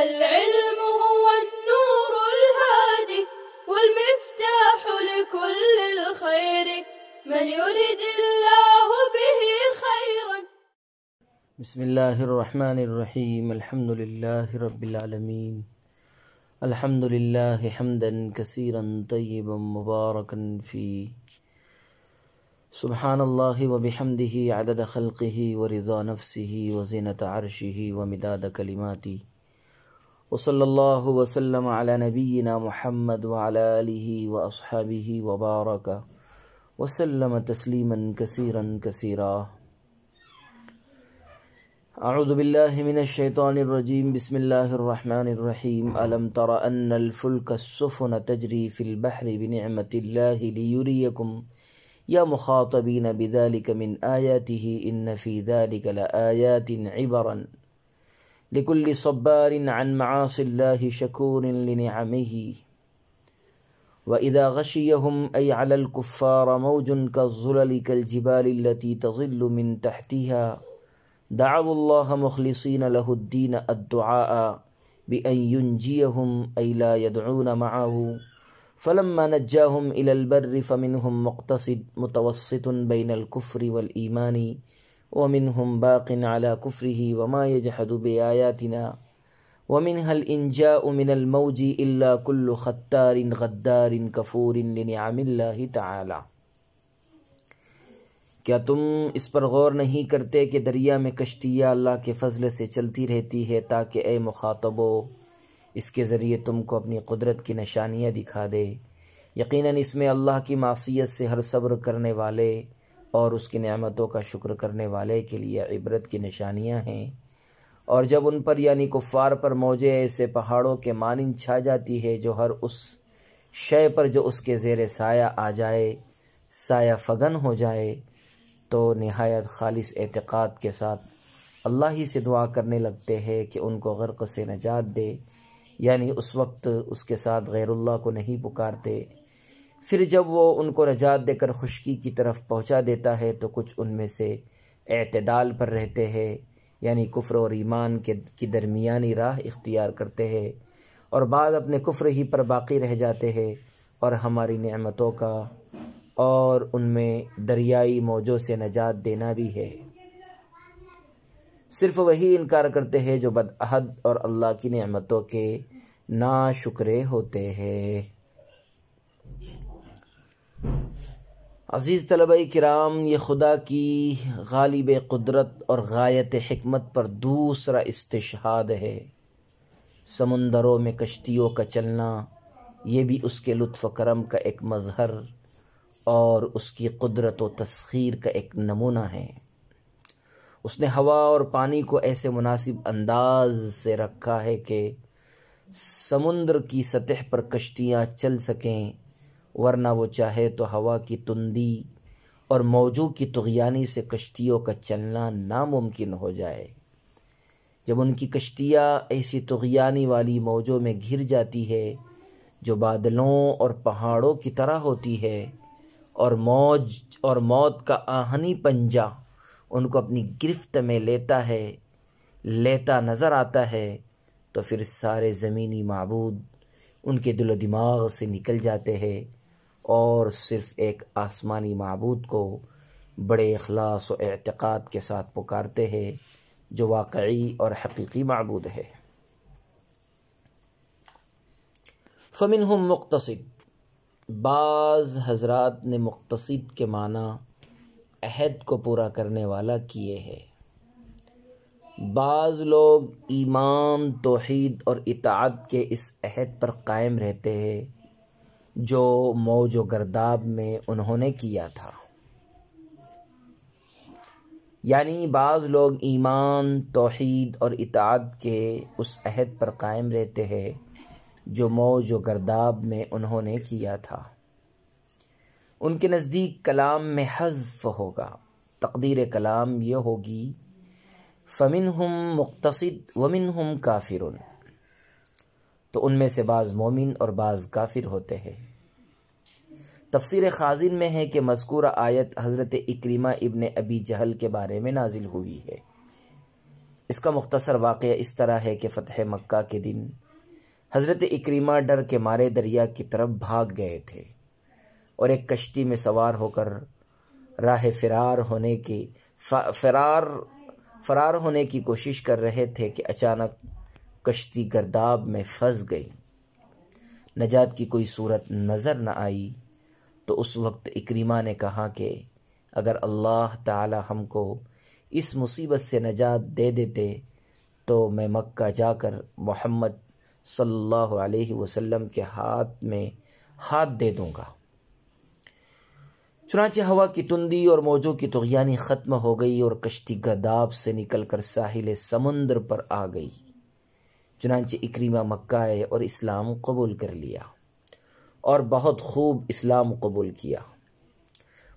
العلم هو النور الهادي والمفتاح لكل الخير من يريد الله به خيرا بسم الله الرحمن الرحيم الحمد لله رب العالمين الحمد لله حمدا كثيرا طيبا مباركا فيه سبحان الله وبحمده عدد خلقه ورضا نفسه وزينة عرشه ومداد كلماته وصلى الله وسلم على نبينا محمد وعلى آله وأصحابه وبارك وسلم تسليما كثيرا كثيرا أعوذ بالله من الشيطان الرجيم بسم الله الرحمن الرحيم ألم تر أن الفلك السفن تجري في البحر بنعمة الله ليريكم يا مخاطبين بذلك من آياته إن في ذلك لآيات عبرا لكل صبار عن معاصي الله شكور لنعمه واذا غشيهم اي على الكفار موج كالظلل كالجبال التي تظل من تحتها دعوا الله مخلصين له الدين الدعاء بان ينجيهم اي لا يدعون معه فلما نجاهم الى البر فمنهم مقتصد متوسط بين الكفر والايمان वमिन हम बाकिन अला कुफ़्री वमा यजहदुब आयातना वमिन हल इंजा उमिन अलमौजी इल्ला कुल्लु खत्तारिन गद्दारिन कफूरिन लिनियामिल्लाहि ताला क्या तुम इस पर गौर नहीं करते कि दरिया में कश्तियाँ अल्लाह के फ़जल से चलती रहती है ताकि ए मुखातबो इसके ज़रिए तुमको अपनी कुदरत की निशानियाँ दिखा दे यकीनन इसमें अल्लाह की मासीत से हर सब्र करने वाले और उसकी नेमतों का शुक्र करने वाले के लिए इबरत की निशानियां हैं और जब उन पर यानी कुफ़ार पर मौजे ऐसे पहाड़ों के मानंद छा जाती है जो हर उस शय पर जो उसके ज़ेर साया आ जाए साया फगन हो जाए तो नहायत खालिस एतक़ाद के साथ अल्लाह ही से दुआ करने लगते हैं कि उनको गर्क से नजात दे यानी उस वक्त उसके साथ गैरुल्ला को नहीं पुकारते फिर जब वो उनको नजात देकर खुशकी की तरफ पहुंचा देता है तो कुछ उनमें से अतदाल पर रहते हैं यानी कुफ्र और ईमान के की दरमियानी राह इख्तियार करते हैं और बाद अपने कुफ्र ही पर बाकी रह जाते हैं और हमारी नमतों का और उनमें दरियाई मौजों से नजात देना भी है सिर्फ वही इनकार करते हैं जो बदअहद और अल्लाह की नमतों के ना शुक्रे होते हैं अज़ीज़ तलबा कराम ये खुदा की गालिब कुदरत और गायत हमत पर दूसरा इस्तेशहाद है समंदरों में कश्तियों का चलना ये भी उसके लुत्फ़ करम का एक मज़हर और उसकी कुदरत व तस्खीर का एक नमूना है उसने हवा और पानी को ऐसे मुनासिब अंदाज से रखा है कि समुद्र की सतह पर कश्तियाँ चल सकें वरना वो चाहे तो हवा की तुंदी और मौजू की तुगयानी से कश्तियों का चलना नामुमकिन हो जाए जब उनकी कश्तियाँ ऐसी तुगयानी वाली मौजों में घिर जाती है जो बादलों और पहाड़ों की तरह होती है और मौज और मौत का आहनी पंजा उनको अपनी गिरफ्त में लेता है लेता नज़र आता है तो फिर सारे ज़मीनी मबूद उनके दिलो दिमाग से निकल जाते हैं और सिर्फ़ एक आसमानी मबूद को बड़े अखलास व अतक़ाद के साथ पुकारते हैं जो वाकई और हकीकी मबूद है फ़मिन हम मुख्तसद बाज़ हजरात ने मुख्तसद के माना अहद को पूरा करने वाला किए हैं बाज़ लोग ईमान तोहद और इतात के इस अहद पर कायम रहते हैं जो मौज गर्दाब में उन्होंने किया था यानी बाज़ लोग ईमान तोहद और इताद के उस अहद पर कायम रहते हैं जो मौज गर्दाब में उन्होंने किया था उनके नज़दीक कलाम में हजफ होगा तकदीर कलाम यह होगी फ़मिन हम मुख्तसद वमिन हम काफिर तो उनमें से बाज़ मोमिन और बाज़ काफिर होते हैं तफसर खाजिन में है कि मस्कूर आयत हज़रत इक्रीमा इबन अबी जहल के बारे में नाजिल हुई है इसका मुख्तसर वाक़ इस तरह है कि फ़तह मक्का के दिन हज़रत इक्रीमा डर के मारे दरिया की तरफ भाग गए थे और एक कश्ती में सवार होकर राह फ़रार होने की फ़रार फ़रार होने की कोशिश कर रहे थे कि अचानक कश्ती गर्दाब में फंस गई नजात की कोई सूरत नज़र न आई तो उस वक्त इक्रीमा ने कहा कि अगर अल्लाह ताला हमको इस मुसीबत से नजात दे देते तो मैं मक्का जाकर मोहम्मद सल्लल्लाहु अलैहि वसल्लम के हाथ में हाथ दे दूंगा चुनाच हवा की तुंदी और मौजों की तुगयानी ख़त्म हो गई और कश्ती गदाब से निकलकर साहिल समुंदर पर आ गई चुनानचे इक्रीमा मक्का है और इस्लाम कबूल कर लिया और बहुत खूब इस्लाम कबूल किया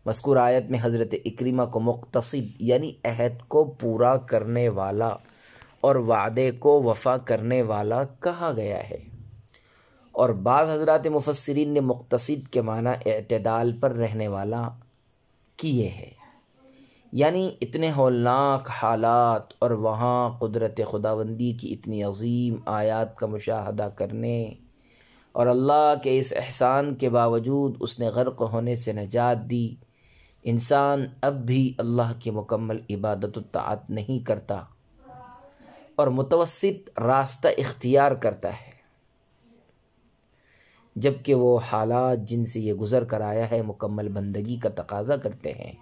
मस्कूर आयत में हज़रत इक्रीमा को मुख्तसद यानी अहद को पूरा करने वाला और वादे को वफा करने वाला कहा गया है और बाद हजरत मुफसरीन ने मुख्तसद के माना अतदाल पर रहने वाला किए हैं यानी इतने होलनाक हालात और वहाँ कुदरत खुदाबंदी की इतनी अजीम आयात का मुशाहदा करने और अल्लाह के इस एहसान के बावजूद उसने गर्क होने से नजात दी इंसान अब भी अल्लाह की मुकम्मल इबादत तात नहीं करता और मुतवसत रास्ता इख्तियार करता है जबकि वो हालात जिनसे ये गुज़र कर आया है मुकम्मल बंदगी का तकाजा करते हैं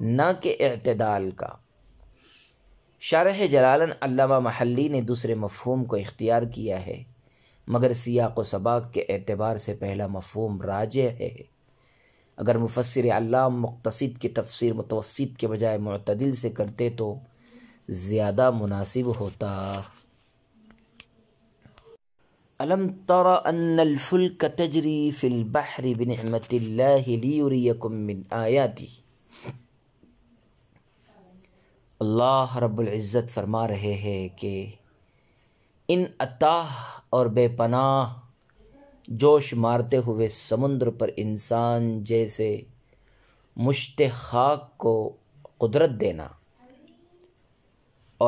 ना के अतदाल का शरह जलालन अल्लामा महली ने दूसरे मफहम को इख्तियार किया है मगर सियाक व सबाक के अतबार से पहला मफहम राज है अगर मुफसर अल्लाह मुख्तसद की तफसर मुतवसद के बजाय मतदिल से करते तो ज़्यादा मुनासिब होता तजरी फ़िलबहरी बिनमत लियरियकुम आयाती अल्लाह रबुल्ज़त फरमा रहे हैं कि इन अताह और बेपनाह जोश मारते हुए समुद्र पर इंसान जैसे मुश्त खाक को कुदरत देना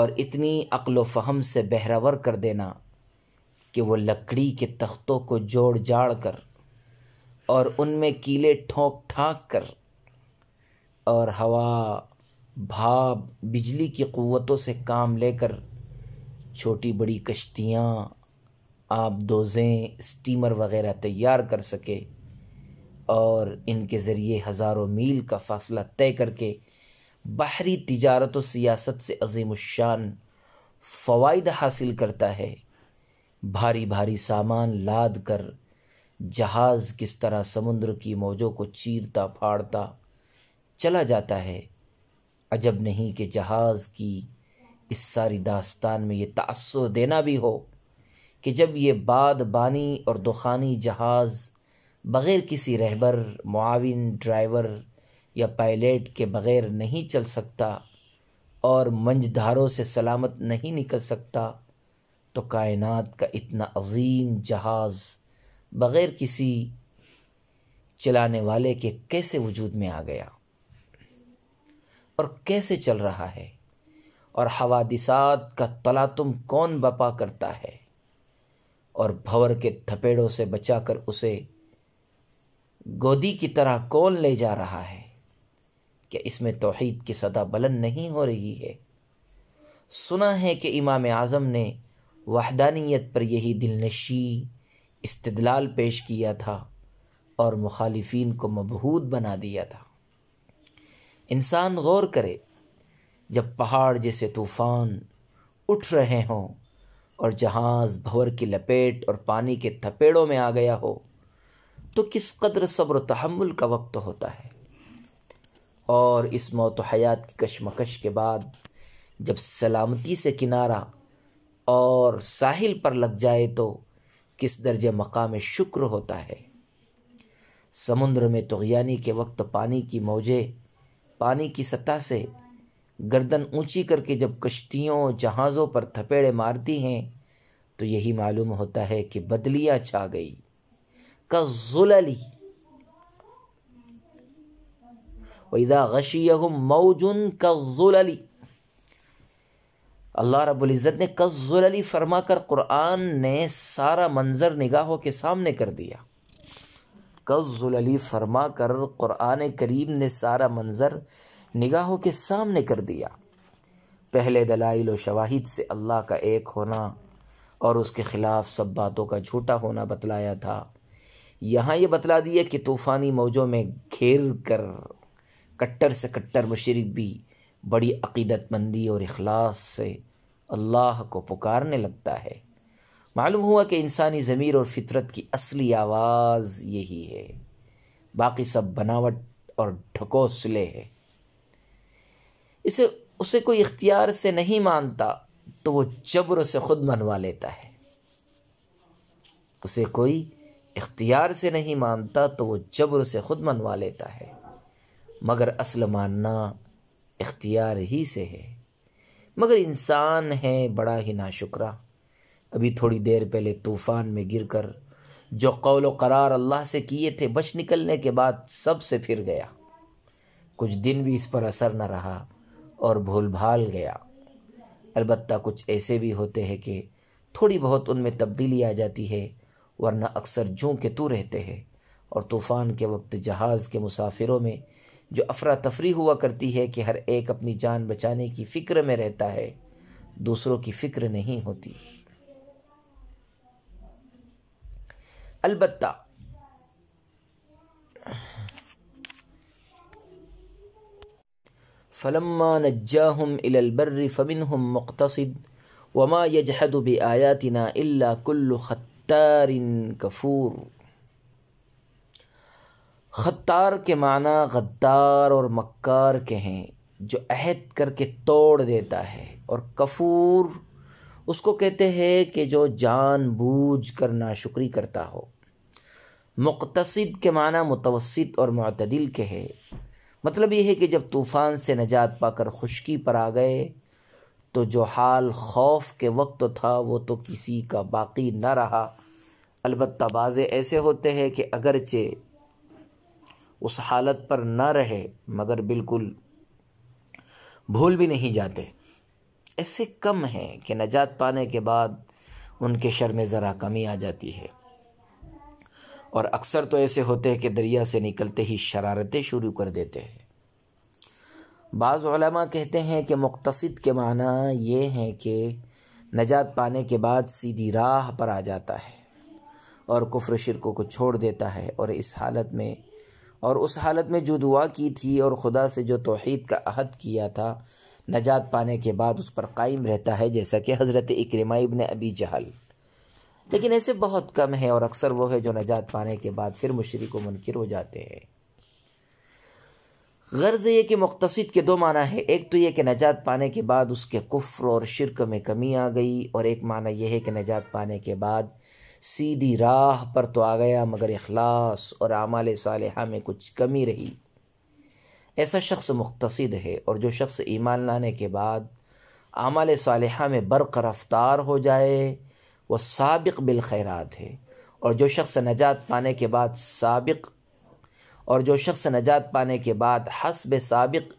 और इतनी अक्ल फ़हम से बहरावर कर देना कि वो लकड़ी के तख्तों को जोड़ जाड़ कर और उनमें कीले ठोंक ठाक कर और हवा भाप बिजली की क़वतों से काम लेकर छोटी बड़ी कश्तियाँ आबदोज़ें स्टीमर वगैरह तैयार कर सके और इनके ज़रिए हज़ारों मील का फासला तय करके बाहरी तजारत व सियासत से अजीम शान फ़वाद हासिल करता है भारी भारी सामान लाद कर जहाज़ किस तरह समुद्र की मौजों को चीरता फाड़ता चला जाता है अजब नहीं कि जहाज़ की इस सारी दास्तान में ये तसर देना भी हो कि जब ये बाद बानी और दुखानी जहाज़ बग़ैर किसी रहबर मुआविन ड्राइवर या पायलट के बग़ैर नहीं चल सकता और मंझधारों से सलामत नहीं निकल सकता तो कायनात का इतना अजीम जहाज़ बग़ैर किसी चलाने वाले के कैसे वजूद में आ गया और कैसे चल रहा है और हवादिसात का तला तुम कौन बपा करता है और भंवर के थपेड़ों से बचाकर उसे गोदी की तरह कौन ले जा रहा है क्या इसमें तोहहीद की सदा बुलंद नहीं हो रही है सुना है कि इमाम आज़म ने वहदानियत पर यही दिलनशी इस्तदलाल पेश किया था और मुखालिफिन को मबहूद बना दिया था इंसान गौर करे जब पहाड़ जैसे तूफ़ान उठ रहे हों और जहाज़ भंवर की लपेट और पानी के थपेड़ों में आ गया हो तो किस कदर सब्र तहमुल का वक्त होता है और इस मौत हयात की कशमकश के बाद जब सलामती से किनारा और साहिल पर लग जाए तो किस दर्जे मकाम शुक्र होता है समुद्र में तुगयानी के वक्त पानी की मौजें पानी की सतह से गर्दन ऊंची करके जब कश्तियों जहाज़ों पर थपेड़े मारती हैं तो यही मालूम होता है कि बदलियाँ छा गई का जुलली वैदा गशियम मौजुन का जुलली अल्लाह रबुल्ज़त ने कज़ुल फरमा कर कुरान ने सारा मंज़र निगाहों के सामने कर दिया कज़ुलली फरमा कर क़ुरान करीम ने सारा मंज़र निगाहों के सामने कर दिया पहले दलाइल व शवाहिद से अल्लाह का एक होना और उसके ख़िलाफ़ सब बातों का झूठा होना बतलाया था यहाँ ये बतला दिया कि तूफ़ानी मौजों में घेर कर कट्टर से कट्टर मशरक भी बड़ी अकीदतमंदी और अखलास से अल्लाह को पुकारने लगता है मालूम हुआ कि इंसानी ज़मीर और फितरत की असली आवाज़ यही है बाकी सब बनावट और ढकोसले है इसे उसे कोई इख्तियार से नहीं मानता तो वो जबर से खुद मनवा लेता है उसे कोई इख्तियार से नहीं मानता तो वो जबर से खुद मनवा लेता है मगर असल मानना इख्तियार ही से है मगर इंसान है बड़ा ही नाशुकरा अभी थोड़ी देर पहले तूफ़ान में गिरकर जो कौल करार अल्लाह से किए थे बच निकलने के बाद सब से फिर गया कुछ दिन भी इस पर असर न रहा और भूल भाल गया अलबत्त कुछ ऐसे भी होते हैं कि थोड़ी बहुत उनमें तब्दीली आ जाती है वरना अक्सर जूँ के तू रहते हैं और तूफ़ान के वक्त जहाज़ के मुसाफिरों में जो अफरा तफरी हुआ करती है कि हर एक अपनी जान बचाने की फ़िक्र में रहता है दूसरों की फ़िक्र नहीं होती अलबत् फ़लम्मा नज्जाहुम इलबर्र फ़मिन हम मुख्तसद वमा यजहद ब आयातना अल्ला कुल्लु ख़त्तारिन कफूर ख़त्तार के माना गद्दार और मक्कार के हैं जो अहद करके तोड़ देता है और कफूर उसको कहते हैं कि जो जान बूझ कर नाशुक्री करता हो मुख्तसद के माना मुतवसत और मतदिल के है मतलब ये है कि जब तूफ़ान से नजात पाकर खुशकी पर आ गए तो जो हाल खौफ के वक्त तो था वो तो किसी का बाकी न रहा अलबत् बाज़े ऐसे होते हैं कि अगरचे उस हालत पर न रहे मगर बिल्कुल भूल भी नहीं जाते ऐसे कम हैं कि नजात पाने के बाद उनके शर में ज़रा कमी आ जाती है और अक्सर तो ऐसे होते हैं कि दरिया से निकलते ही शरारतें शुरू कर देते हैं बाज़ कहते हैं कि मुख्तसद के माना ये हैं कि नजात पाने के बाद सीधी राह पर आ जाता है और कुफ्र शिरकों को छोड़ देता है और इस हालत में और उस हालत में जो दुआ की थी और ख़ुदा से जो तोहद का अहद किया था नजात पाने के बाद उस पर कायम रहता है जैसा कि हज़रत इक्रमा इबन अबी जहल लेकिन ऐसे बहुत कम है और अक्सर वो है जो नजात पाने के बाद फिर मुशरक मुनकर हो जाते हैं गर्ज ये कि मुख्तसद के दो माना है एक तो ये कि नजात पाने के बाद उसके कुफ्र और शिरक में कमी आ गई और एक माना यह है कि नजात पाने के बाद सीधी राह पर तो आ गया मगर अखलास और आमाल साल में कुछ कमी रही ऐसा शख्स मुख्तसद है और जो शख्स ईमान लाने के बाद आमाल सालह में बरक़ रफ्तार हो जाए वह सबक बिलखैरात है और जो शख्स नजात पाने के बाद सबक और जो शख्स नजात पाने के बाद हसब सबक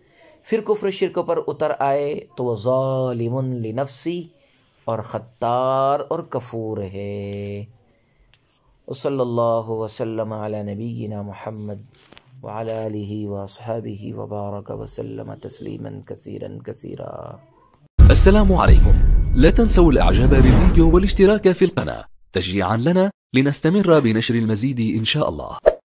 फिर कुफर शिरक पर उतर आए तो वह ालिमनफसी और ख़त्तार और कफूर है वसल्ला वसलम नबीना महमद وعلى آله وأصحابه وبارك وسلم تسليما كثيرا كثيرا السلام عليكم لا تنسوا الإعجاب بالفيديو والاشتراك في القناة تشجيعا لنا لنستمر بنشر المزيد إن شاء الله